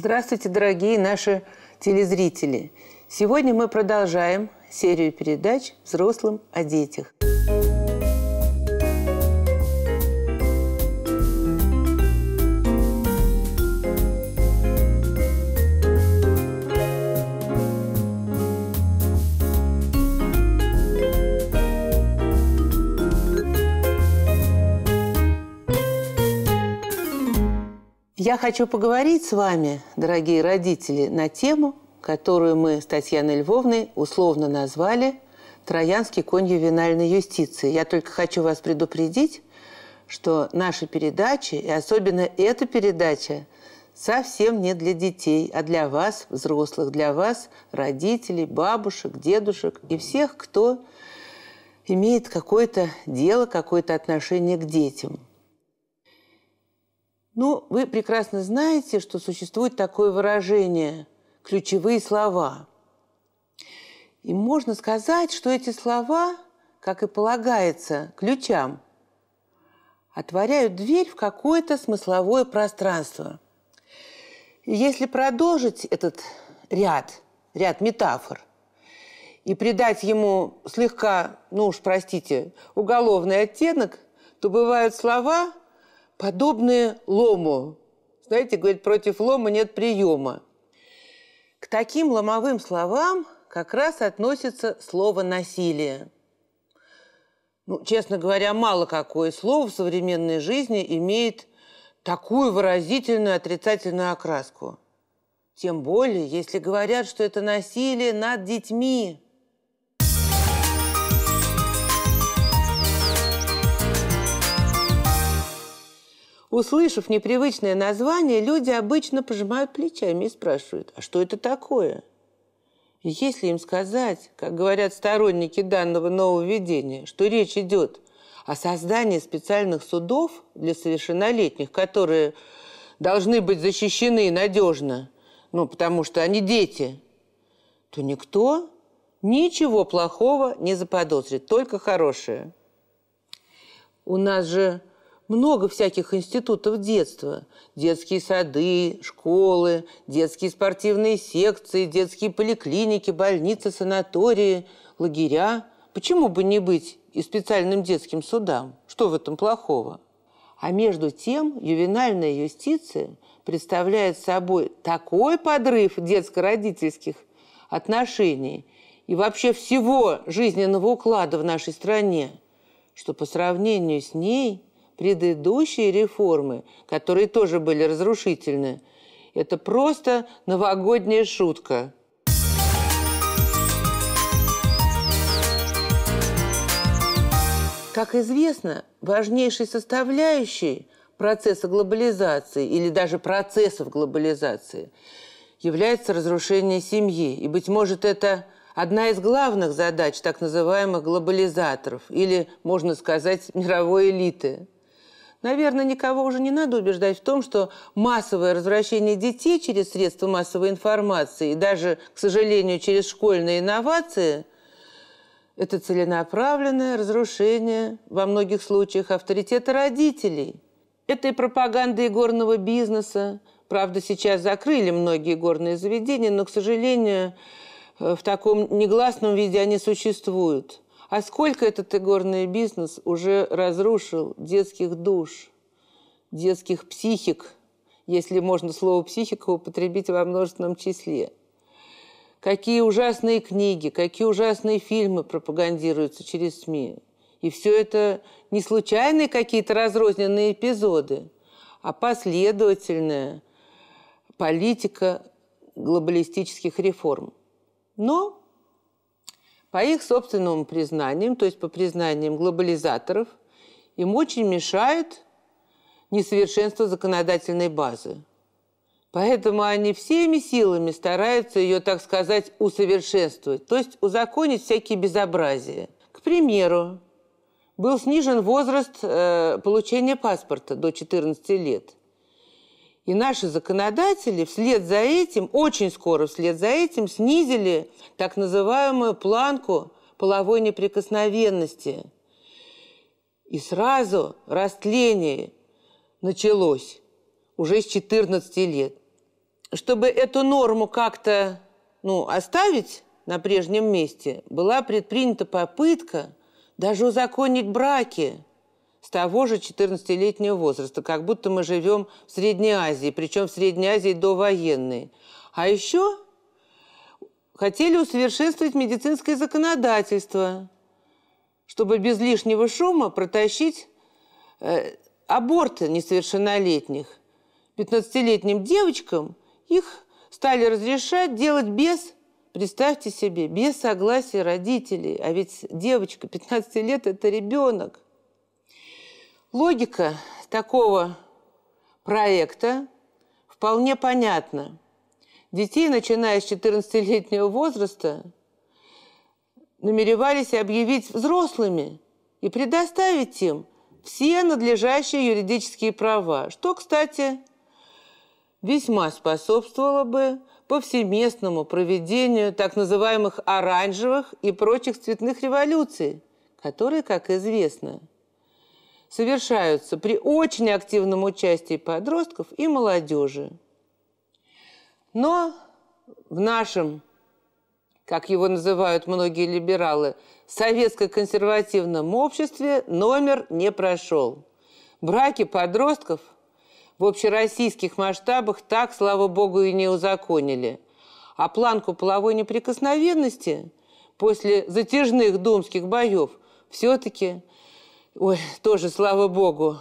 Здравствуйте, дорогие наши телезрители! Сегодня мы продолжаем серию передач взрослым о детях. Я хочу поговорить с вами, дорогие родители, на тему, которую мы с Татьяной Львовной условно назвали «Троянский конь ювенальной юстиции». Я только хочу вас предупредить, что наши передачи, и особенно эта передача, совсем не для детей, а для вас, взрослых, для вас, родителей, бабушек, дедушек и всех, кто имеет какое-то дело, какое-то отношение к детям – ну, вы прекрасно знаете, что существует такое выражение «ключевые слова». И можно сказать, что эти слова, как и полагается, ключам отворяют дверь в какое-то смысловое пространство. И если продолжить этот ряд, ряд метафор, и придать ему слегка, ну уж простите, уголовный оттенок, то бывают слова – подобные лому. Знаете, говорит, против лома нет приема. К таким ломовым словам как раз относится слово «насилие». Ну, честно говоря, мало какое слово в современной жизни имеет такую выразительную отрицательную окраску. Тем более, если говорят, что это насилие над детьми. Услышав непривычное название, люди обычно пожимают плечами и спрашивают, а что это такое? если им сказать, как говорят сторонники данного нововведения, что речь идет о создании специальных судов для совершеннолетних, которые должны быть защищены надежно, ну, потому что они дети, то никто ничего плохого не заподозрит, только хорошее. У нас же много всяких институтов детства. Детские сады, школы, детские спортивные секции, детские поликлиники, больницы, санатории, лагеря. Почему бы не быть и специальным детским судам? Что в этом плохого? А между тем ювенальная юстиция представляет собой такой подрыв детско-родительских отношений и вообще всего жизненного уклада в нашей стране, что по сравнению с ней – предыдущие реформы, которые тоже были разрушительны, это просто новогодняя шутка. Как известно, важнейшей составляющей процесса глобализации или даже процессов глобализации является разрушение семьи. И, быть может, это одна из главных задач так называемых глобализаторов или, можно сказать, мировой элиты – Наверное, никого уже не надо убеждать в том, что массовое развращение детей через средства массовой информации, и даже, к сожалению, через школьные инновации, это целенаправленное разрушение во многих случаях авторитета родителей. Это и пропаганда игорного бизнеса. Правда, сейчас закрыли многие горные заведения, но, к сожалению, э, в таком негласном виде они существуют. А сколько этот игорный бизнес уже разрушил детских душ, детских психик, если можно слово «психика» употребить во множественном числе. Какие ужасные книги, какие ужасные фильмы пропагандируются через СМИ. И все это не случайные какие-то разрозненные эпизоды, а последовательная политика глобалистических реформ. Но по их собственным признаниям, то есть по признаниям глобализаторов, им очень мешает несовершенство законодательной базы. Поэтому они всеми силами стараются ее, так сказать, усовершенствовать, то есть узаконить всякие безобразия. К примеру, был снижен возраст э, получения паспорта до 14 лет – и наши законодатели вслед за этим, очень скоро вслед за этим, снизили так называемую планку половой неприкосновенности. И сразу растление началось уже с 14 лет. Чтобы эту норму как-то ну, оставить на прежнем месте, была предпринята попытка даже узаконить браки – того же 14-летнего возраста, как будто мы живем в Средней Азии, причем в Средней Азии довоенной. А еще хотели усовершенствовать медицинское законодательство, чтобы без лишнего шума протащить э, аборты несовершеннолетних. 15-летним девочкам их стали разрешать делать без Представьте себе, без согласия родителей, а ведь девочка 15 лет – это ребенок. Логика такого проекта вполне понятна. Детей, начиная с 14-летнего возраста, намеревались объявить взрослыми и предоставить им все надлежащие юридические права, что, кстати, весьма способствовало бы повсеместному проведению так называемых оранжевых и прочих цветных революций, которые, как известно, совершаются при очень активном участии подростков и молодежи. Но в нашем, как его называют многие либералы, советско-консервативном обществе номер не прошел. Браки подростков в общероссийских масштабах так, слава богу, и не узаконили. А планку половой неприкосновенности после затяжных думских боев все-таки – ой, тоже, слава богу,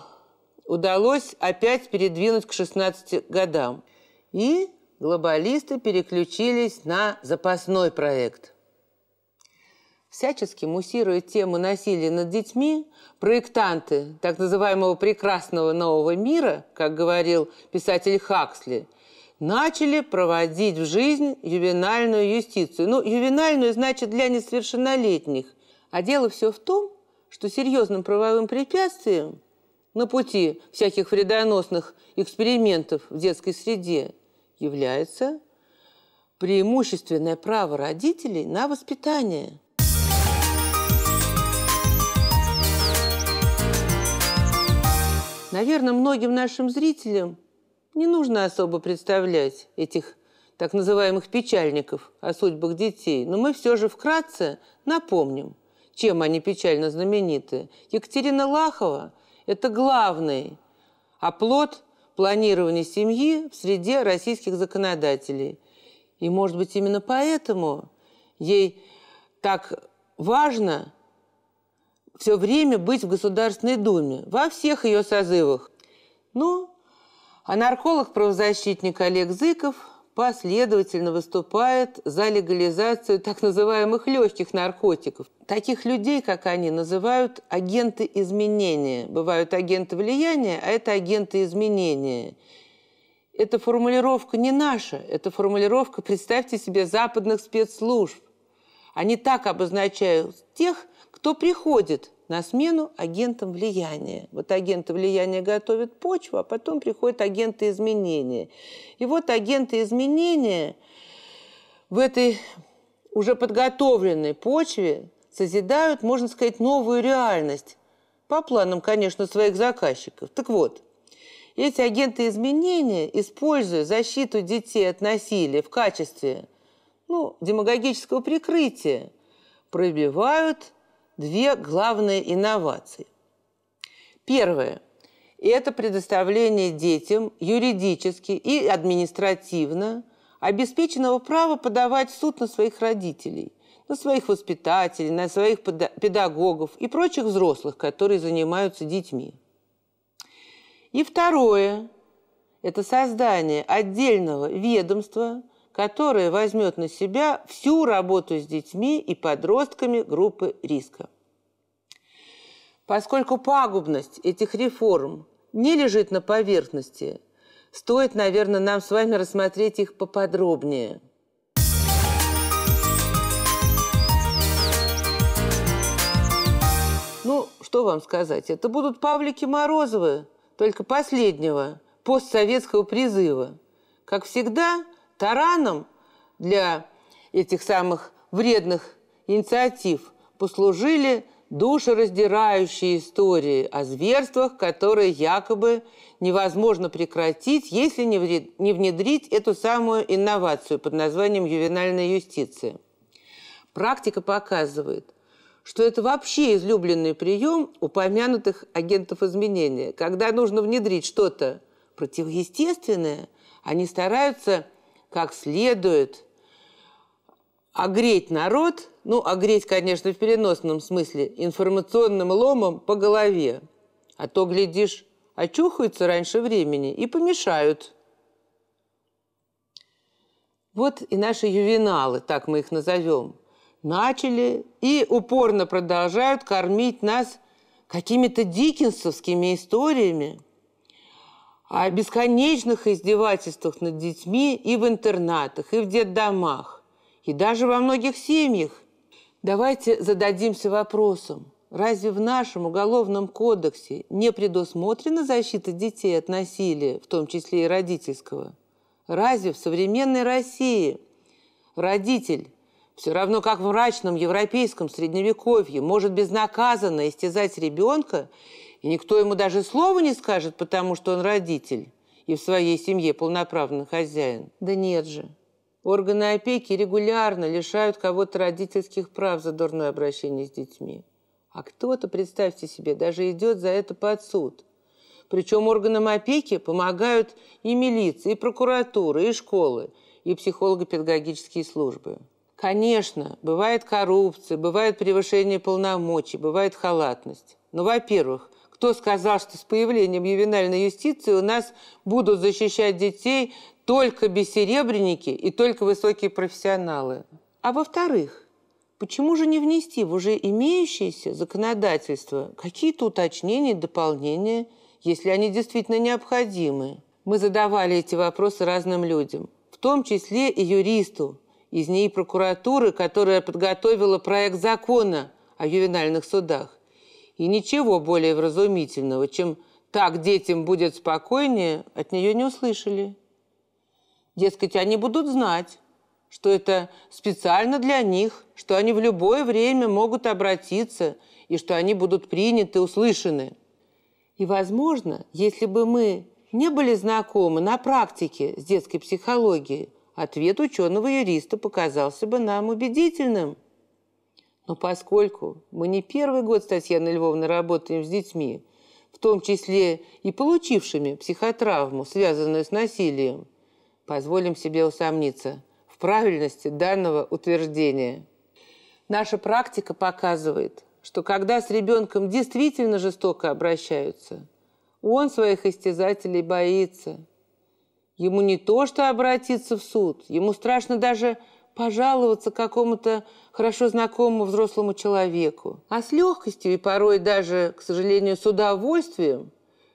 удалось опять передвинуть к 16 годам. И глобалисты переключились на запасной проект. Всячески муссируя тему насилия над детьми, проектанты так называемого «прекрасного нового мира», как говорил писатель Хаксли, начали проводить в жизнь ювенальную юстицию. Ну, ювенальную значит для несовершеннолетних. А дело все в том, что серьезным правовым препятствием на пути всяких вредоносных экспериментов в детской среде является преимущественное право родителей на воспитание – Наверное, многим нашим зрителям не нужно особо представлять этих так называемых печальников о судьбах детей, но мы все же вкратце напомним – чем они печально знамениты. Екатерина Лахова – это главный оплот планирования семьи в среде российских законодателей. И, может быть, именно поэтому ей так важно все время быть в Государственной Думе, во всех ее созывах. Ну, а нарколог-правозащитник Олег Зыков последовательно выступает за легализацию так называемых легких наркотиков. Таких людей, как они называют, агенты изменения. Бывают агенты влияния, а это агенты изменения. Эта формулировка не наша, это формулировка, представьте себе, западных спецслужб. Они так обозначают тех, кто приходит на смену агентам влияния. Вот агенты влияния готовят почву, а потом приходят агенты изменения. И вот агенты изменения в этой уже подготовленной почве созидают, можно сказать, новую реальность. По планам, конечно, своих заказчиков. Так вот, эти агенты изменения, используя защиту детей от насилия в качестве ну, демагогического прикрытия, пробивают две главные инновации. Первое – это предоставление детям юридически и административно обеспеченного права подавать в суд на своих родителей, на своих воспитателей, на своих педагогов и прочих взрослых, которые занимаются детьми. И второе – это создание отдельного ведомства – которая возьмет на себя всю работу с детьми и подростками группы риска. Поскольку пагубность этих реформ не лежит на поверхности, стоит, наверное, нам с вами рассмотреть их поподробнее – Ну, что вам сказать, это будут Павлики Морозовы, только последнего, постсоветского призыва. Как всегда, тараном для этих самых вредных инициатив послужили душераздирающие истории о зверствах, которые якобы невозможно прекратить, если не внедрить эту самую инновацию под названием ювенальная юстиция. Практика показывает, что это вообще излюбленный прием упомянутых агентов изменения. Когда нужно внедрить что-то противоестественное, они стараются – как следует огреть народ, ну, огреть, конечно, в переносном смысле, информационным ломом по голове. А то, глядишь, очухаются раньше времени и помешают. Вот и наши ювеналы, так мы их назовем, начали и упорно продолжают кормить нас какими-то дикинсовскими историями – о бесконечных издевательствах над детьми и в интернатах, и в детдомах, и даже во многих семьях. Давайте зададимся вопросом, разве в нашем уголовном кодексе не предусмотрена защита детей от насилия, в том числе и родительского? Разве в современной России родитель все равно как в мрачном европейском средневековье может безнаказанно истязать ребенка и никто ему даже слова не скажет, потому что он родитель и в своей семье полноправный хозяин. Да нет же. Органы опеки регулярно лишают кого-то родительских прав за дурное обращение с детьми. А кто-то, представьте себе, даже идет за это под суд. Причем органам опеки помогают и милиция, и прокуратура, и школы, и психолого-педагогические службы. Конечно, бывает коррупция, бывает превышение полномочий, бывает халатность. Но, во-первых, кто сказал, что с появлением ювенальной юстиции у нас будут защищать детей только бессеребренники и только высокие профессионалы? А во-вторых, почему же не внести в уже имеющееся законодательство какие-то уточнения и дополнения, если они действительно необходимы? Мы задавали эти вопросы разным людям, в том числе и юристу из НИИ прокуратуры, которая подготовила проект закона о ювенальных судах. И ничего более вразумительного, чем «так детям будет спокойнее», от нее не услышали. Дескать, они будут знать, что это специально для них, что они в любое время могут обратиться и что они будут приняты, услышаны. И, возможно, если бы мы не были знакомы на практике с детской психологией, ответ ученого-юриста показался бы нам убедительным – но поскольку мы не первый год с Татьяной Львовной работаем с детьми, в том числе и получившими психотравму, связанную с насилием, позволим себе усомниться в правильности данного утверждения. Наша практика показывает, что когда с ребенком действительно жестоко обращаются, он своих истязателей боится. Ему не то, что обратиться в суд, ему страшно даже пожаловаться какому-то хорошо знакомому взрослому человеку. А с легкостью и порой даже, к сожалению, с удовольствием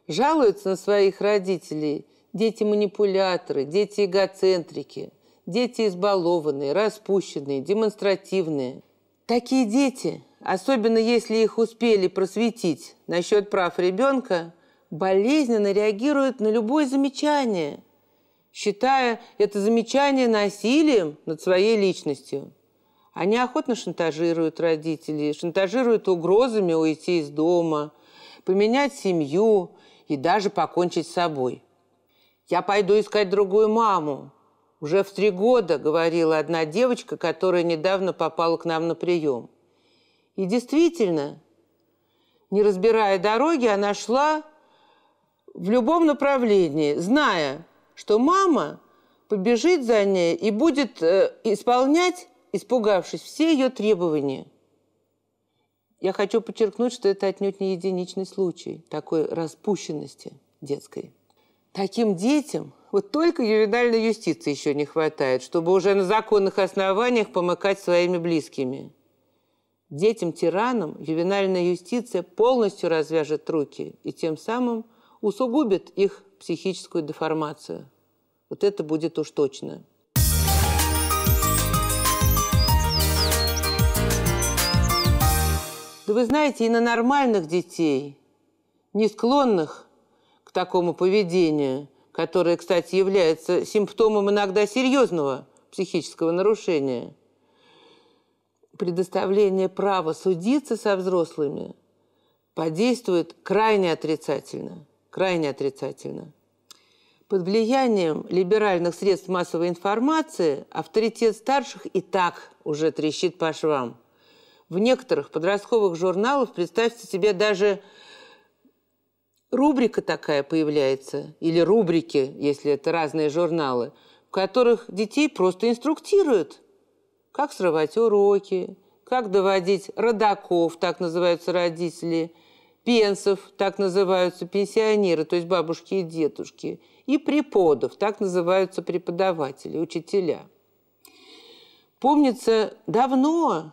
жалуются на своих родителей дети-манипуляторы, дети-эгоцентрики, дети избалованные, распущенные, демонстративные. Такие дети, особенно если их успели просветить насчет прав ребенка, болезненно реагируют на любое замечание, считая это замечание насилием над своей личностью. Они охотно шантажируют родителей, шантажируют угрозами уйти из дома, поменять семью и даже покончить с собой. «Я пойду искать другую маму», – уже в три года говорила одна девочка, которая недавно попала к нам на прием. И действительно, не разбирая дороги, она шла в любом направлении, зная, что мама побежит за ней и будет э, исполнять, испугавшись, все ее требования. Я хочу подчеркнуть, что это отнюдь не единичный случай такой распущенности детской. Таким детям вот только ювенальной юстиции еще не хватает, чтобы уже на законных основаниях помыкать своими близкими. Детям-тиранам ювенальная юстиция полностью развяжет руки и тем самым – усугубит их психическую деформацию. Вот это будет уж точно. Да вы знаете, и на нормальных детей, не склонных к такому поведению, которое, кстати, является симптомом иногда серьезного психического нарушения, предоставление права судиться со взрослыми подействует крайне отрицательно – крайне отрицательно. Под влиянием либеральных средств массовой информации авторитет старших и так уже трещит по швам. В некоторых подростковых журналах, представьте себе, даже рубрика такая появляется, или рубрики, если это разные журналы, в которых детей просто инструктируют, как срывать уроки, как доводить родаков, так называются родители – пенсов, так называются пенсионеры, то есть бабушки и дедушки, и преподов, так называются преподаватели, учителя. Помнится, давно,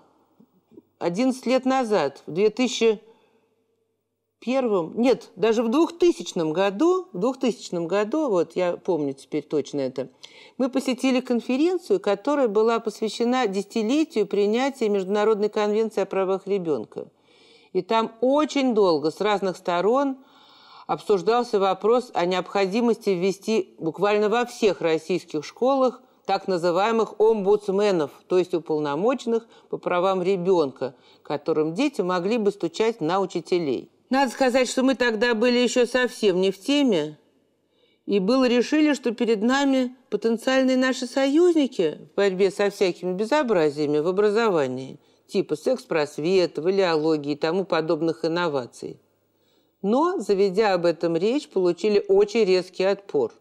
11 лет назад, в 2001, нет, даже в 2000 году, в 2000 году, вот я помню теперь точно это, мы посетили конференцию, которая была посвящена десятилетию принятия Международной конвенции о правах ребенка – и там очень долго с разных сторон обсуждался вопрос о необходимости ввести буквально во всех российских школах так называемых омбудсменов, то есть уполномоченных по правам ребенка, которым дети могли бы стучать на учителей. Надо сказать, что мы тогда были еще совсем не в теме, и было решили, что перед нами потенциальные наши союзники в борьбе со всякими безобразиями в образовании – типа секс-просвета, валиологии и тому подобных инноваций. Но, заведя об этом речь, получили очень резкий отпор.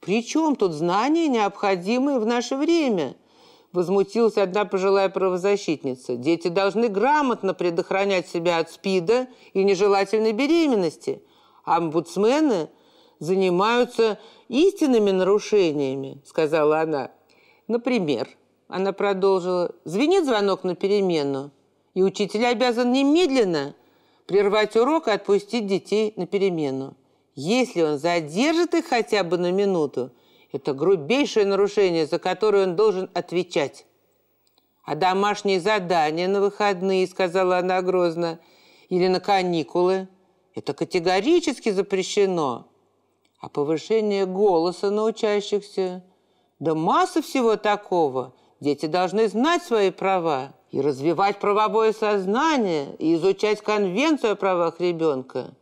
«Причем тут знания, необходимые в наше время?» Возмутилась одна пожилая правозащитница. «Дети должны грамотно предохранять себя от СПИДа и нежелательной беременности. Омбудсмены занимаются истинными нарушениями», сказала она. «Например, она продолжила. Звенит звонок на перемену, и учитель обязан немедленно прервать урок и отпустить детей на перемену. Если он задержит их хотя бы на минуту, это грубейшее нарушение, за которое он должен отвечать. А домашние задания на выходные, сказала она грозно, или на каникулы, это категорически запрещено. А повышение голоса на учащихся, да масса всего такого – Дети должны знать свои права и развивать правовое сознание, и изучать конвенцию о правах ребенка.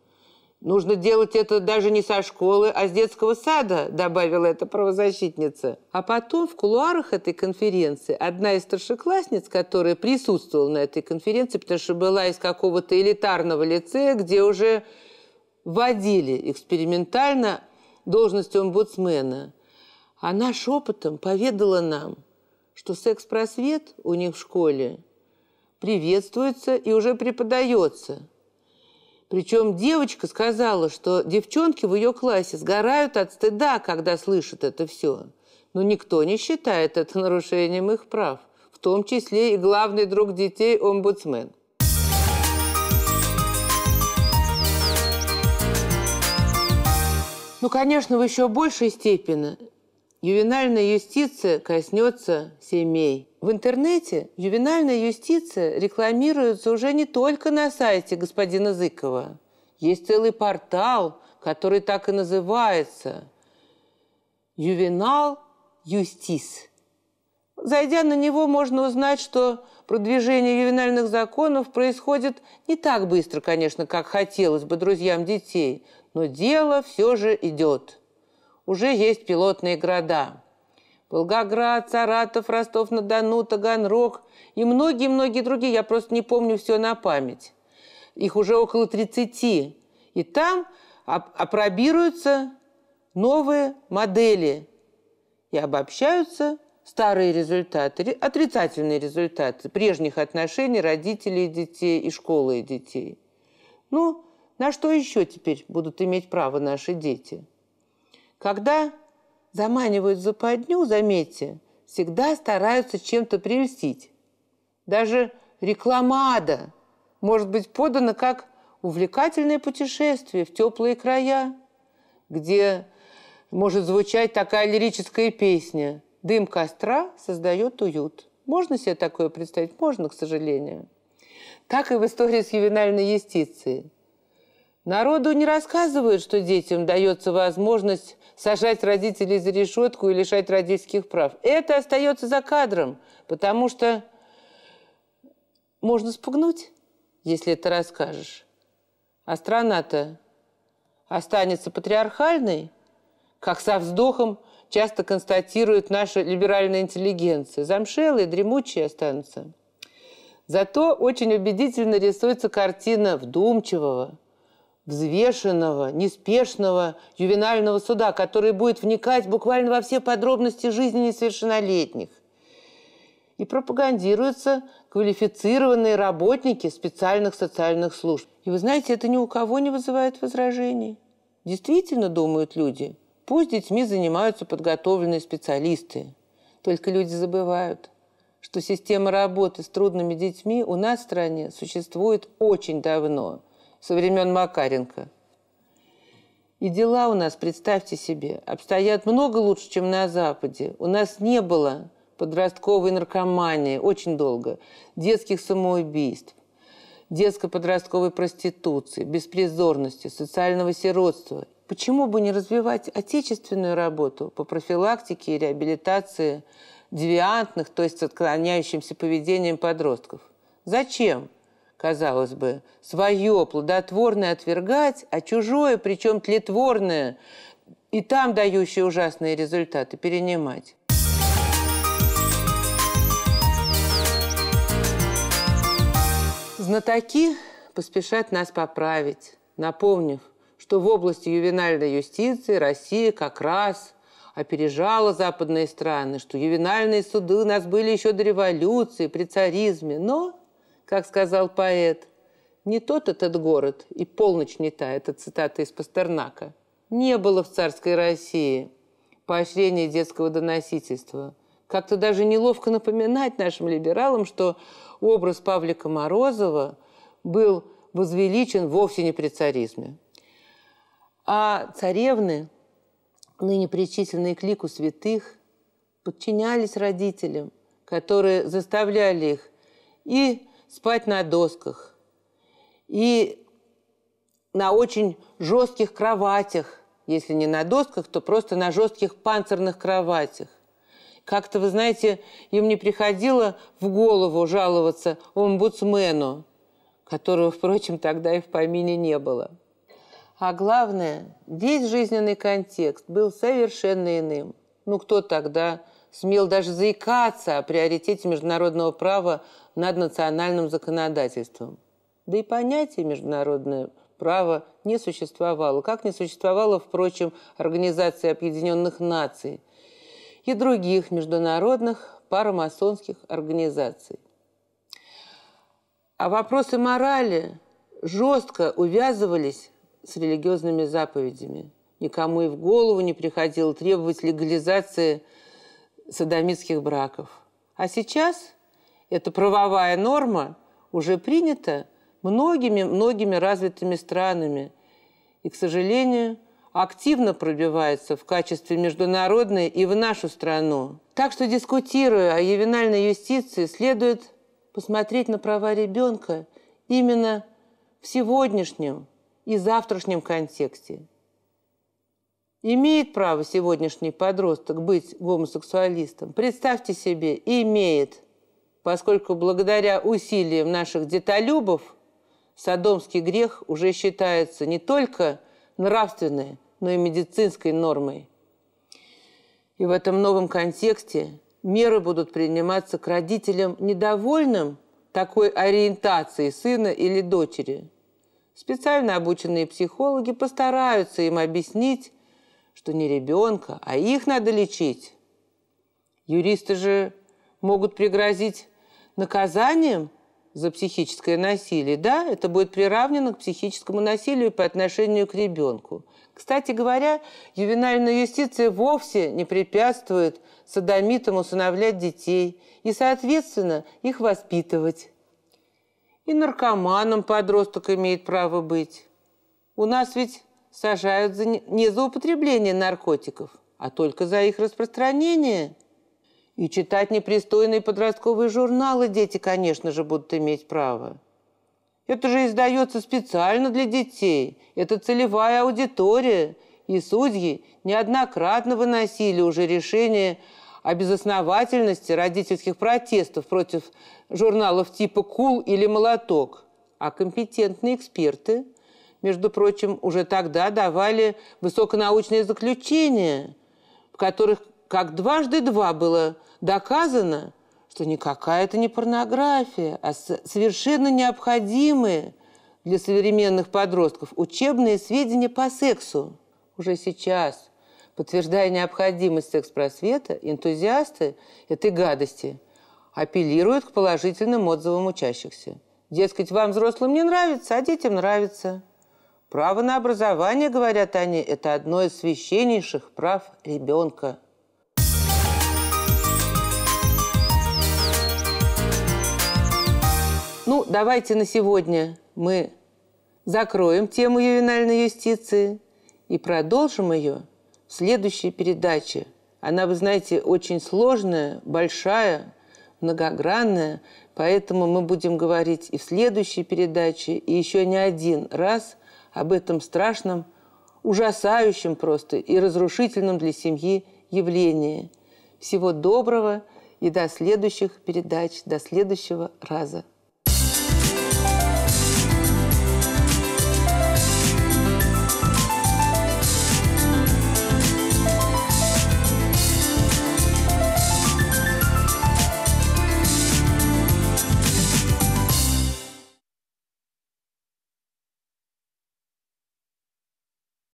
Нужно делать это даже не со школы, а с детского сада, добавила эта правозащитница. А потом в кулуарах этой конференции одна из старшеклассниц, которая присутствовала на этой конференции, потому что была из какого-то элитарного лицея, где уже вводили экспериментально должность омбудсмена, она шепотом поведала нам – что секс-просвет у них в школе приветствуется и уже преподается. Причем девочка сказала, что девчонки в ее классе сгорают от стыда, когда слышат это все. Но никто не считает это нарушением их прав, в том числе и главный друг детей – омбудсмен. Ну, конечно, в еще большей степени Ювенальная юстиция коснется семей. В интернете ювенальная юстиция рекламируется уже не только на сайте господина Зыкова. Есть целый портал, который так и называется – «Ювенал Юстис». Зайдя на него, можно узнать, что продвижение ювенальных законов происходит не так быстро, конечно, как хотелось бы друзьям детей, но дело все же идет – уже есть пилотные города. Волгоград, Саратов, Ростов-на-Дону, Таганрог и многие-многие другие, я просто не помню все на память. Их уже около 30. И там опробируются новые модели и обобщаются старые результаты, отрицательные результаты прежних отношений родителей и детей и школы и детей. Ну, на что еще теперь будут иметь право наши дети – когда заманивают западню, заметьте, всегда стараются чем-то прельстить. Даже рекламада может быть подана как увлекательное путешествие в теплые края, где может звучать такая лирическая песня «Дым костра создает уют». Можно себе такое представить? Можно, к сожалению. Так и в истории с ювенальной юстицией. Народу не рассказывают, что детям дается возможность сажать родителей за решетку и лишать родительских прав. Это остается за кадром, потому что можно спугнуть, если это расскажешь. А страна-то останется патриархальной, как со вздохом часто констатирует наша либеральная интеллигенция. Замшелые, дремучие останутся. Зато очень убедительно рисуется картина вдумчивого, взвешенного, неспешного ювенального суда, который будет вникать буквально во все подробности жизни несовершеннолетних. И пропагандируются квалифицированные работники специальных социальных служб. И вы знаете, это ни у кого не вызывает возражений. Действительно, думают люди, пусть детьми занимаются подготовленные специалисты. Только люди забывают, что система работы с трудными детьми у нас в стране существует очень давно – со времен Макаренко. И дела у нас, представьте себе, обстоят много лучше, чем на Западе. У нас не было подростковой наркомании очень долго, детских самоубийств, детско-подростковой проституции, беспризорности, социального сиротства. Почему бы не развивать отечественную работу по профилактике и реабилитации девиантных, то есть отклоняющимся поведением подростков? Зачем? казалось бы, свое плодотворное отвергать, а чужое, причем тлетворное, и там дающие ужасные результаты, перенимать. Знатоки поспешат нас поправить, напомнив, что в области ювенальной юстиции Россия как раз опережала западные страны, что ювенальные суды у нас были еще до революции, при царизме, но как сказал поэт, не тот этот город, и полночь не та, это цитата из Пастернака, не было в царской России поощрения детского доносительства. Как-то даже неловко напоминать нашим либералам, что образ Павлика Морозова был возвеличен вовсе не при царизме. А царевны, ныне причисленные к лику святых, подчинялись родителям, которые заставляли их и спать на досках и на очень жестких кроватях, если не на досках, то просто на жестких панцирных кроватях. Как-то, вы знаете, им не приходило в голову жаловаться омбудсмену, которого, впрочем, тогда и в помине не было. А главное, весь жизненный контекст был совершенно иным. Ну, кто тогда смел даже заикаться о приоритете международного права над национальным законодательством. Да и понятие международное право не существовало, как не существовало, впрочем, Организации Объединенных Наций и других международных парамасонских организаций. А вопросы морали жестко увязывались с религиозными заповедями. Никому и в голову не приходило требовать легализации – садомитских браков. А сейчас эта правовая норма уже принята многими-многими развитыми странами и, к сожалению, активно пробивается в качестве международной и в нашу страну. Так что, дискутируя о ювенальной юстиции, следует посмотреть на права ребенка именно в сегодняшнем и завтрашнем контексте – Имеет право сегодняшний подросток быть гомосексуалистом? Представьте себе, имеет, поскольку благодаря усилиям наших детолюбов садомский грех уже считается не только нравственной, но и медицинской нормой. И в этом новом контексте меры будут приниматься к родителям, недовольным такой ориентацией сына или дочери. Специально обученные психологи постараются им объяснить, что не ребенка, а их надо лечить. Юристы же могут пригрозить наказанием за психическое насилие. Да, это будет приравнено к психическому насилию по отношению к ребенку. Кстати говоря, ювенальная юстиция вовсе не препятствует садомитам усыновлять детей и, соответственно, их воспитывать. И наркоманом подросток имеет право быть. У нас ведь сажают за не за употребление наркотиков, а только за их распространение. И читать непристойные подростковые журналы дети, конечно же, будут иметь право. Это же издается специально для детей. Это целевая аудитория. И судьи неоднократно выносили уже решение о безосновательности родительских протестов против журналов типа «Кул» или «Молоток». А компетентные эксперты между прочим, уже тогда давали высоконаучные заключения, в которых как дважды два было доказано, что никакая это не порнография, а совершенно необходимые для современных подростков учебные сведения по сексу. Уже сейчас, подтверждая необходимость секс-просвета, энтузиасты этой гадости апеллируют к положительным отзывам учащихся. Дескать, вам, взрослым, не нравится, а детям нравится – Право на образование, говорят они, это одно из священнейших прав ребенка. Ну, давайте на сегодня мы закроем тему ювенальной юстиции и продолжим ее в следующей передаче. Она, вы знаете, очень сложная, большая, многогранная, поэтому мы будем говорить и в следующей передаче, и еще не один раз – об этом страшном, ужасающем просто и разрушительном для семьи явлении. Всего доброго и до следующих передач, до следующего раза.